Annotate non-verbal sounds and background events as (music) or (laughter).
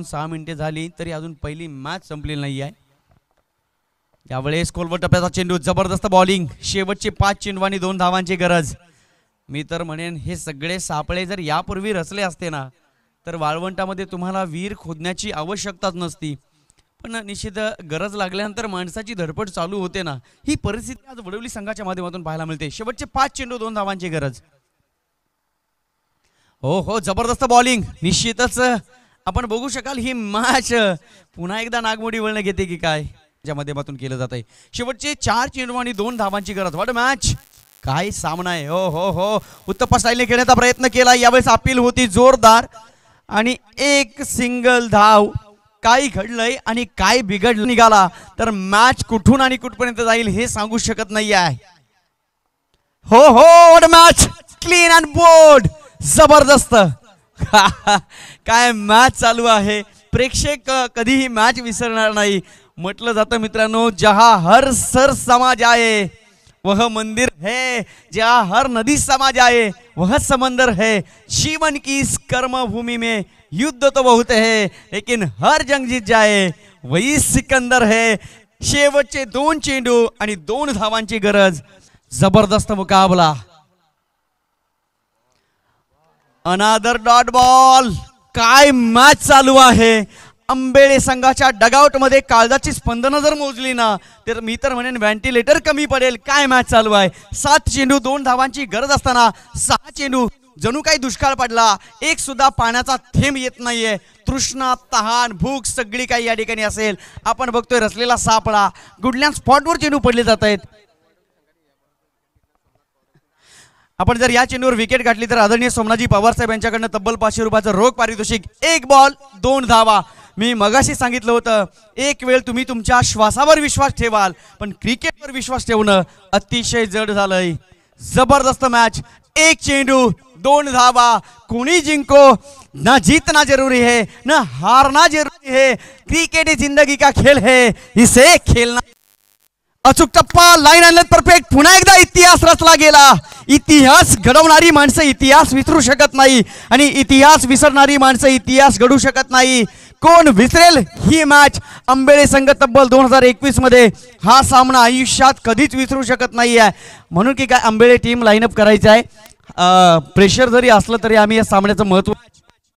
अजून सहा मिनिटे झाली तरी अजून पहिली मॅच संपलेली नाही आहे यावेळेस कोलवर टप्प्याचा चेंडू जबरदस्त बॉलिंग शेवटचे पाच चेंडू आणि दोन धावांची गरज मी तर म्हणेन हे सगळे सापळे जर यापूर्वी रचले असते ना तर वाळवंटामध्ये तुम्हाला वीर खोदण्याची आवश्यकताच नसती पण निश्चित गरज लागल्यानंतर माणसाची धडपड चालू होते ना ही परिस्थिती आज वडवली संघाच्या माध्यमातून पाहायला मिळते शेवटचे पाच चेंडू दोन धावांची गरज हो हो जबरदस्त बॉलिंग निश्चितच आपण बघू शकाल ही मॅच पुन्हा एकदा नागमोडी वळण घेते की काय ज्या माध्यमातून केलं जात आहे शेवटचे चार चेंडू आणि दोन धावांची गरज वाट मॅच काय सामना आहे हो हो हो उत्तप्पा स्टाईलने खेळण्याचा प्रयत्न केला यावेळेस अपील होती जोरदार आणि एक सिंगल धाव काय घडलंय आणि काय बिघडलं निघाला तर मॅच कुठून आणि कुठपर्यंत जाईल हे सांगू शकत नाही आहे हो हो मॅच क्लीन अँड बोर्ड जबरदस्त (laughs) काय मॅच चालू आहे प्रेक्षक कधीही मॅच विसरणार नाही म्हटलं जातं मित्रांनो जहा हर सर समाज आहे वह मंदिर है जहा हर नदी समाज आए वह समंदर है शिवन की इस भूमी में युद्ध तो बहुत है लेकिन हर जंग जीत जाए वही सिकंदर है शेवटचे दोन चेंडू आणि दोन धावांची गरज जबरदस्त मुकाबला अनादर डॉट बॉल काय मॅच चालू आहे आंबेडे संघाच्या डगआउट मध्ये काळजाची स्पंदनं जर मोजली ना तर मी तर म्हणेन व्हेंटिलेटर कमी पडेल काय मॅच चालू आहे सात चेंडू दोन धावांची गरज असताना सहा चेंडू जणू काही दुष्काळ पडला एक सुद्धा पाण्याचा थेंब येत नाहीये तृष्णा तहान भूक सगळी काही या ठिकाणी असेल आपण बघतोय रचलेला सापळा स्पॉट स्पॉटवर चेंडू पडले जात आहेत आपण जर या चेंडूवर विकेट गाठली तर आदरणीय सोमनाजी पवार साहेब यांच्याकडनं तब्बल पाचशे रुपयाचं रोग पारितोषिक एक बॉल दोन धावा मी मगाशी सांगितलं होतं एक वेळ तुम्ही तुमच्या श्वासावर विश्वास ठेवाल पण क्रिकेटवर विश्वास ठेवणं अतिशय जड झालंय जबरदस्त मॅच एक चेंडू दोन धावा कोणी जिंको ना जीतना जरूरी है ना हारना जरूरी है क्रिकेट ही जिंदगी का खेल है इसे खेलना अचूक टप्पा लाईन आणलं परफेक्ट पुन्हा एकदा इतिहास रचला गेला इतिहास घडवणारी माणसं इतिहास विसरू शकत नाही आणि इतिहास विसरणारी माणसं इतिहास घडू शकत नाही कोण विसरेल ही मॅच आंबेळे संघ तब्बल दोन हजार एकवीसमध्ये हा सामना आयुष्यात कधीच विसरू शकत नाही आहे म्हणून की काय आंबेळे टीम लाईनअप करायची आहे प्रेशर जरी असलं तरी आम्ही या सामन्याचं महत्त्व